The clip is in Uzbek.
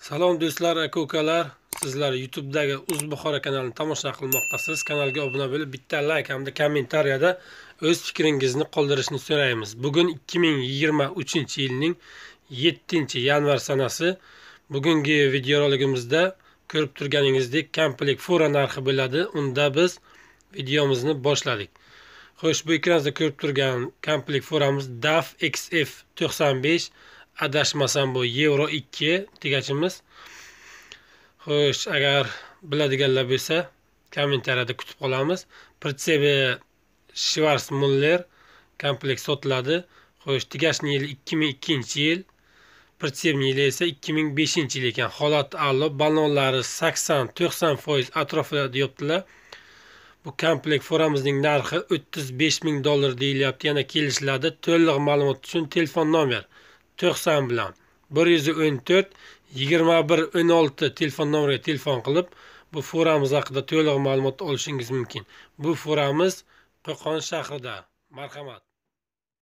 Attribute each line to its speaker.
Speaker 1: salom do'stlar aka ukalar sizlar youtubedagi uz buxoro kanalini tomosha qilmoqdasiz kanalga obuna bo'lib bitta layk hamda kommentariyada o'z fikringizni qoldirishni so'raymiz bugun 2023 yilning 7 yanvar sanasi bugungi videoroligimizda ko'rib turganingizdek komplekt fura narxi bo'ladi unda biz videomizni boshladik xo'sh bu ekranda ko'rib turgan komplekt furamiz daf xf 95 adashmasam bu yevro ikki tugachimiz xo'sh agar biladiganlar bo'lsa kommentariyada kutib qolamiz pritsebe shvars muller kompleks sotiladi xo'sh tugashni yili ikki ming ikkinchi yil pritsebni yili esa ikki ming beshinchi yil ekan holat a'lo ballonlari sakson to'qson foiz atrofida deyaptilar bu komplekt foramizning narxi o'ttiz besh ming dollar deyilyapti yana kelishiladi to'liq ma'lumot uchun telefon nomer to'qson bilan bir yuz o'n to'rt yigirma bir o'n olti telefon nomeriga telefon qilib bu foramiz haqida to'liq ma'lumot olishingiz mumkin bu foramiz qo'qon shahrida marhamat